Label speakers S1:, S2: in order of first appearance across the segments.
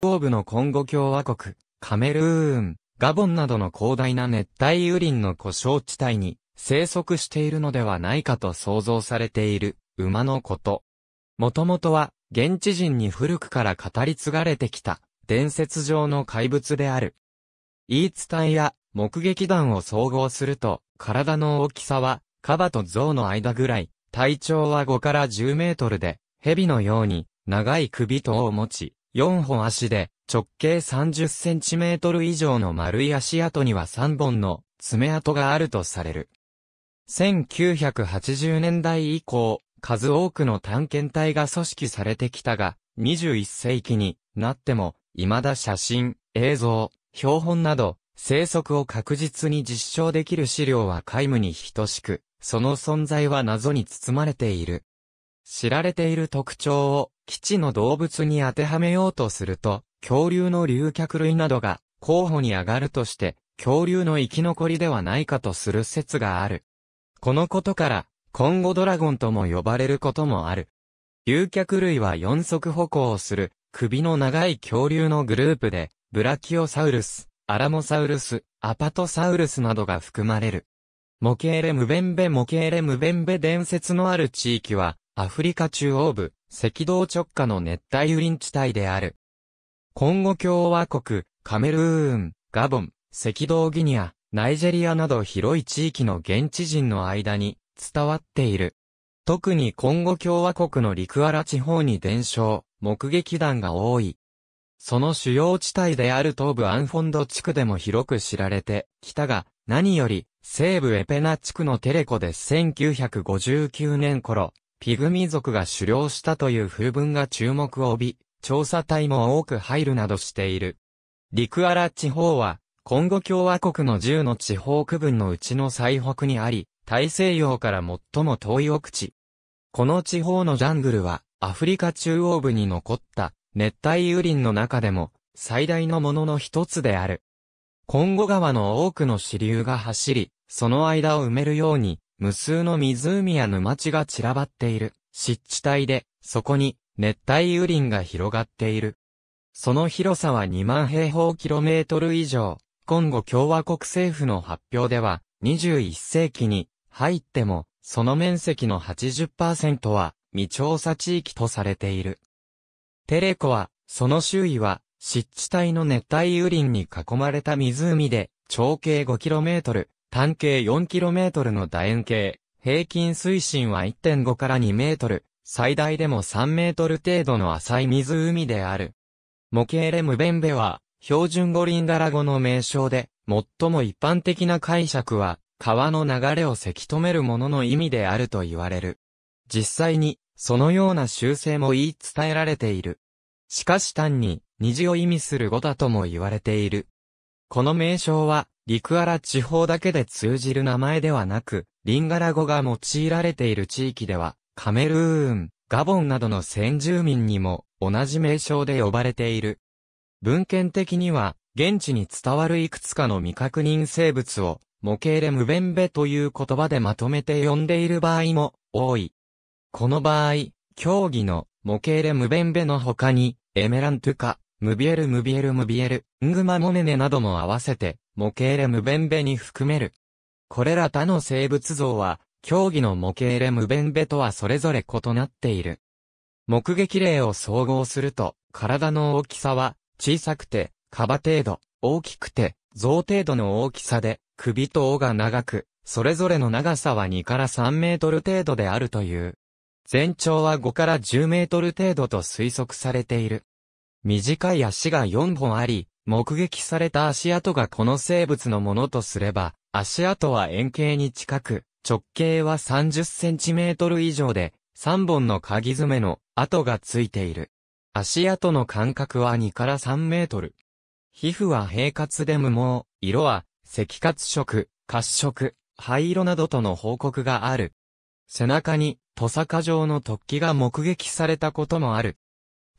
S1: 東部のコンゴ共和国、カメルーン、ガボンなどの広大な熱帯雨林の故障地帯に生息しているのではないかと想像されている馬のこと。もともとは現地人に古くから語り継がれてきた伝説上の怪物である。言い伝えや目撃談を総合すると体の大きさはカバと象の間ぐらい、体長は5から10メートルで蛇のように長い首とを持ち、4本足で、直径30センチメートル以上の丸い足跡には3本の爪痕があるとされる。1980年代以降、数多くの探検隊が組織されてきたが、21世紀になっても、未だ写真、映像、標本など、生息を確実に実証できる資料は皆無に等しく、その存在は謎に包まれている。知られている特徴を基地の動物に当てはめようとすると、恐竜の竜脚類などが候補に上がるとして、恐竜の生き残りではないかとする説がある。このことから、コンゴドラゴンとも呼ばれることもある。竜脚類は四足歩行をする、首の長い恐竜のグループで、ブラキオサウルス、アラモサウルス、アパトサウルスなどが含まれる。モケーレムベンベモケーレムベンベ伝説のある地域は、アフリカ中央部、赤道直下の熱帯雨林地帯である。コンゴ共和国、カメルーン、ガボン、赤道ギニア、ナイジェリアなど広い地域の現地人の間に伝わっている。特にコンゴ共和国のリクアラ地方に伝承、目撃団が多い。その主要地帯である東部アンフォンド地区でも広く知られてきたが、何より西部エペナ地区のテレコで1959年頃、ピグミ族が狩猟したという風文が注目を帯び、調査隊も多く入るなどしている。リクアラ地方は、コンゴ共和国の10の地方区分のうちの最北にあり、大西洋から最も遠い奥地。この地方のジャングルは、アフリカ中央部に残った熱帯雨林の中でも最大のものの一つである。コンゴ川の多くの支流が走り、その間を埋めるように無数の湖や沼地が散らばっている湿地帯で、そこに熱帯雨林が広がっている。その広さは2万平方キロメートル以上。今後共和国政府の発表では、21世紀に入っても、その面積の80%は未調査地域とされている。テレコは、その周囲は、湿地帯の熱帯雨林に囲まれた湖で、長径 5km、半径 4km の楕円形、平均水深は1.5から2メートル、最大でも3メートル程度の浅い湖である。モケーレムベンベは、標準語リンダラ語の名称で、最も一般的な解釈は、川の流れをせき止めるものの意味であると言われる。実際に、そのような修正も言い伝えられている。しかし単に、虹を意味する語だとも言われている。この名称は、陸荒地方だけで通じる名前ではなく、リンガラ語が用いられている地域では、カメルーン、ガボンなどの先住民にも同じ名称で呼ばれている。文献的には、現地に伝わるいくつかの未確認生物を、モケーレムベンベという言葉でまとめて呼んでいる場合も多い。この場合、競技のモケーレムベンベの他に、エメラントゥカ、ムビエルムビエルムビエル、ングマモネネなども合わせて、モケーレムベンベに含める。これら他の生物像は、競技のモケーレムベンベとはそれぞれ異なっている。目撃例を総合すると、体の大きさは、小さくて、カバ程度、大きくて、像程度の大きさで、首と尾が長く、それぞれの長さは2から3メートル程度であるという。全長は5から10メートル程度と推測されている。短い足が4本あり、目撃された足跡がこの生物のものとすれば、足跡は円形に近く、直径は30センチメートル以上で、3本の鍵爪の跡がついている。足跡の間隔は2から3メートル。皮膚は平滑で無毛、色は赤褐色、褐色、灰色などとの報告がある。背中にトサカ状の突起が目撃されたこともある。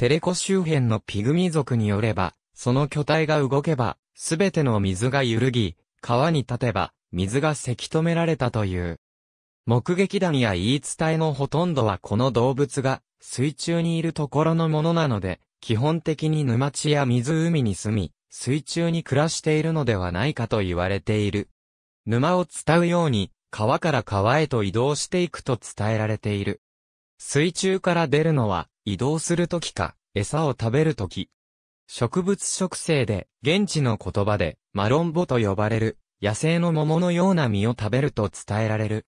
S1: テレコ周辺のピグミ族によれば、その巨体が動けば、すべての水が揺るぎ、川に立てば、水がせき止められたという。目撃談や言い伝えのほとんどはこの動物が水中にいるところのものなので、基本的に沼地や湖に住み、水中に暮らしているのではないかと言われている。沼を伝うように、川から川へと移動していくと伝えられている。水中から出るのは、移動するときか、餌を食べるとき。植物植生で、現地の言葉で、マロンボと呼ばれる、野生の桃のような実を食べると伝えられる。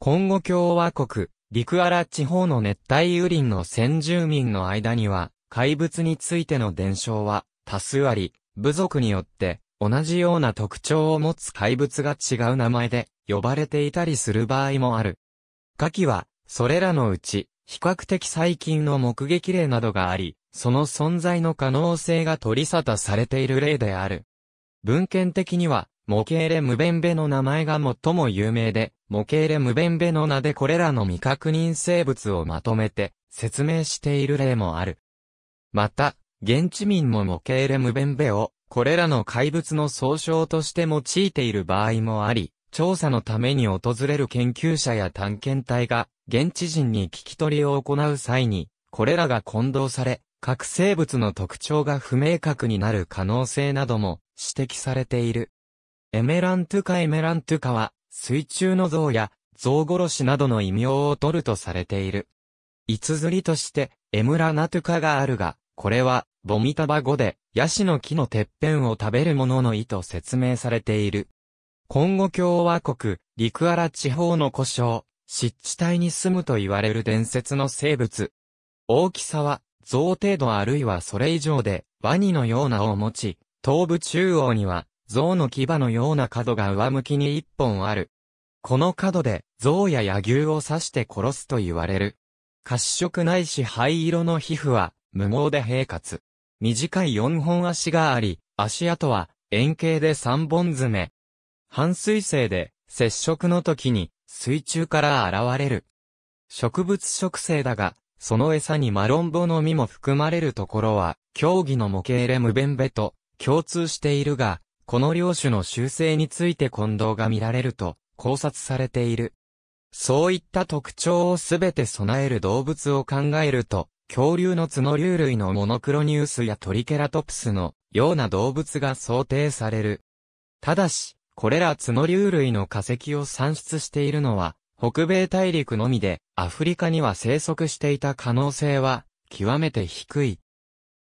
S1: コンゴ共和国、リクアラ地方の熱帯雨林の先住民の間には、怪物についての伝承は、多数あり、部族によって、同じような特徴を持つ怪物が違う名前で、呼ばれていたりする場合もある。カキは、それらのうち、比較的最近の目撃例などがあり、その存在の可能性が取り沙汰されている例である。文献的には、モケーレ・ムベンベの名前が最も有名で、モケーレ・ムベンベの名でこれらの未確認生物をまとめて説明している例もある。また、現地民もモケーレ・ムベンベをこれらの怪物の総称として用いている場合もあり、調査のために訪れる研究者や探検隊が現地人に聞き取りを行う際に、これらが混同され、各生物の特徴が不明確になる可能性なども指摘されている。エメラントゥカエメラントゥカは、水中の像や象殺しなどの異名を取るとされている。つ釣りとして、エムラナトゥカがあるが、これは、ボミタバ語で、ヤシの木のてっぺんを食べるものの意と説明されている。コンゴ共和国、リクアラ地方の故障、湿地帯に住むと言われる伝説の生物。大きさは、象程度あるいはそれ以上で、ワニのような尾を持ち、頭部中央には、象の牙のような角が上向きに一本ある。この角で、象や野牛を刺して殺すと言われる。褐色ないし灰色の皮膚は、無毛で平滑。短い四本足があり、足跡は、円形で三本爪。半水性で、接触の時に、水中から現れる。植物植生だが、その餌にマロンボの実も含まれるところは、競技の模型レムベンベと共通しているが、この両種の習性について混同が見られると考察されている。そういった特徴をすべて備える動物を考えると、恐竜の角竜類のモノクロニウスやトリケラトプスのような動物が想定される。ただし、これら角竜類の化石を産出しているのは、北米大陸のみで、アフリカには生息していた可能性は、極めて低い。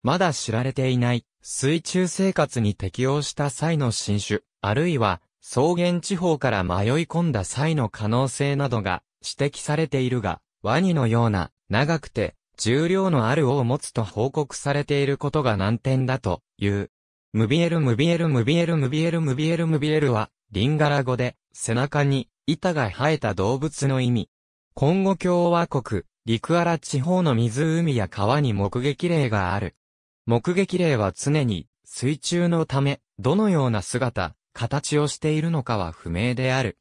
S1: まだ知られていない、水中生活に適応した際の新種、あるいは、草原地方から迷い込んだ際の可能性などが指摘されているが、ワニのような、長くて、重量のある尾を持つと報告されていることが難点だという。ムビエルムビエルムビエルムビエルムビエルムビエルは、リンガラ語で、背中に、板が生えた動物の意味。コンゴ共和国、リクアラ地方の湖や川に目撃例がある。目撃例は常に、水中のため、どのような姿、形をしているのかは不明である。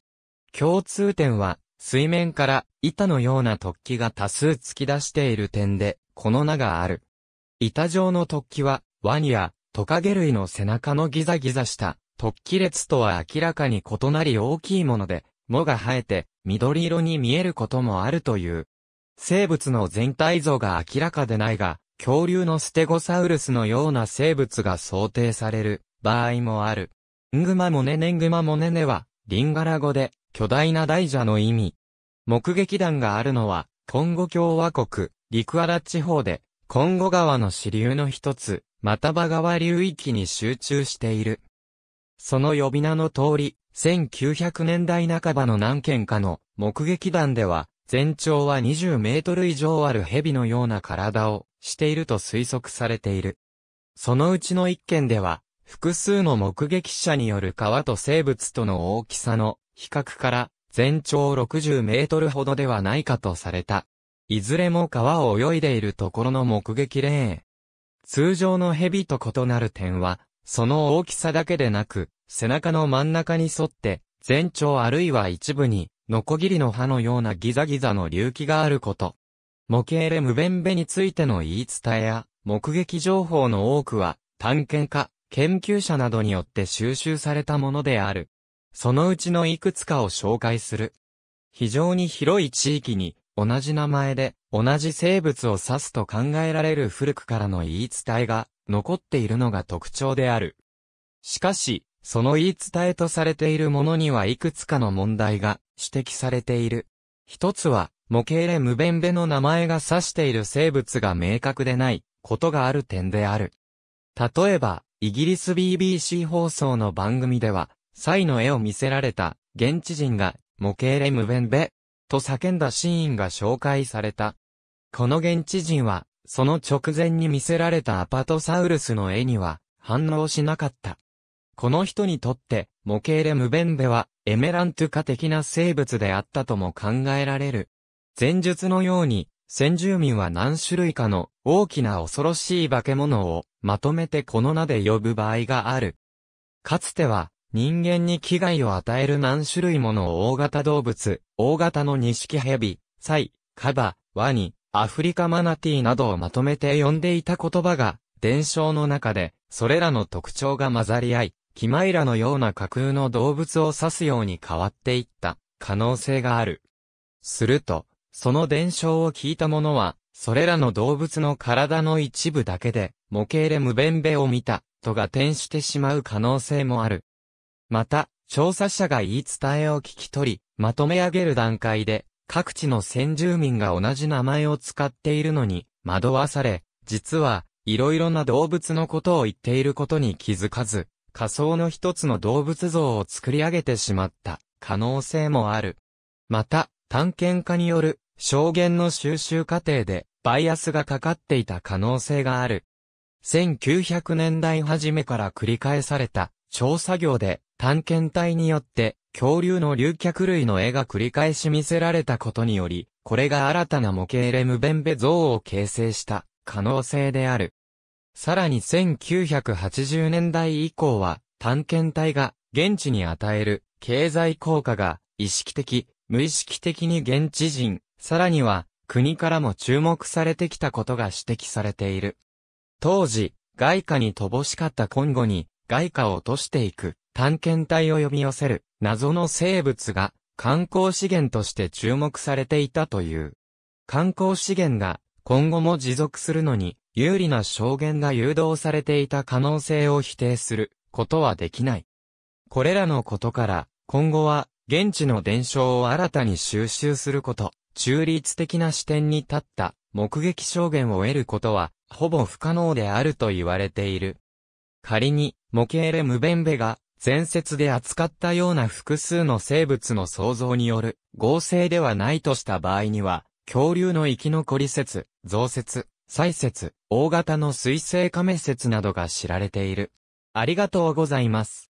S1: 共通点は、水面から板のような突起が多数突き出している点で、この名がある。板状の突起は、ワニやトカゲ類の背中のギザギザした突起列とは明らかに異なり大きいもので、藻が生えて緑色に見えることもあるという。生物の全体像が明らかでないが、恐竜のステゴサウルスのような生物が想定される場合もある。ングマモネネングマモネネは、リンガラ語で巨大な大蛇の意味。目撃団があるのは、コンゴ共和国、リクアラ地方で、コンゴ川の支流の一つ、タ場川流域に集中している。その呼び名の通り、1900年代半ばの何件かの目撃談では、全長は20メートル以上ある蛇のような体をしていると推測されている。そのうちの一件では、複数の目撃者による川と生物との大きさの比較から全長60メートルほどではないかとされた。いずれも川を泳いでいるところの目撃例通常の蛇と異なる点は、その大きさだけでなく、背中の真ん中に沿って、全長あるいは一部に、ノコギリの歯のようなギザギザの隆起があること。模型レムベンベについての言い伝えや、目撃情報の多くは、探検家、研究者などによって収集されたものである。そのうちのいくつかを紹介する。非常に広い地域に、同じ名前で、同じ生物を指すと考えられる古くからの言い伝えが残っているのが特徴である。しかし、その言い伝えとされているものにはいくつかの問題が指摘されている。一つは、模型でレムベの名前が指している生物が明確でないことがある点である。例えば、イギリス BBC 放送の番組では、サイの絵を見せられた現地人が模型レムベンベと叫んだシーンが紹介された。この現地人は、その直前に見せられたアパトサウルスの絵には、反応しなかった。この人にとって、モケーレムベンベは、エメラントゥ化的な生物であったとも考えられる。前述のように、先住民は何種類かの大きな恐ろしい化け物をまとめてこの名で呼ぶ場合がある。かつては人間に危害を与える何種類もの大型動物、大型のニシキヘビ、サイ、カバ、ワニ、アフリカマナティなどをまとめて呼んでいた言葉が、伝承の中で、それらの特徴が混ざり合い、キマイラのような架空の動物を指すように変わっていった可能性がある。すると、その伝承を聞いた者は、それらの動物の体の一部だけで、模型でムベンベを見た、とが転してしまう可能性もある。また、調査者が言い伝えを聞き取り、まとめ上げる段階で、各地の先住民が同じ名前を使っているのに惑わされ、実は、いろいろな動物のことを言っていることに気づかず、仮想の一つの動物像を作り上げてしまった可能性もある。また、探検家による証言の収集過程でバイアスがかかっていた可能性がある。1900年代初めから繰り返された小作業で探検隊によって恐竜の竜脚類の絵が繰り返し見せられたことにより、これが新たな模型レムベンベ像を形成した可能性である。さらに1980年代以降は探検隊が現地に与える経済効果が意識的、無意識的に現地人、さらには国からも注目されてきたことが指摘されている。当時、外貨に乏しかった今後に外貨を落としていく、探検隊を呼び寄せる、謎の生物が、観光資源として注目されていたという。観光資源が、今後も持続するのに、有利な証言が誘導されていた可能性を否定することはできない。これらのことから、今後は、現地の伝承を新たに収集すること、中立的な視点に立った目撃証言を得ることは、ほぼ不可能であると言われている。仮に、模型レムベンベが、前説で扱ったような複数の生物の創造による合成ではないとした場合には、恐竜の生き残り説、増説、再説、大型の水生亀説などが知られている。ありがとうございます。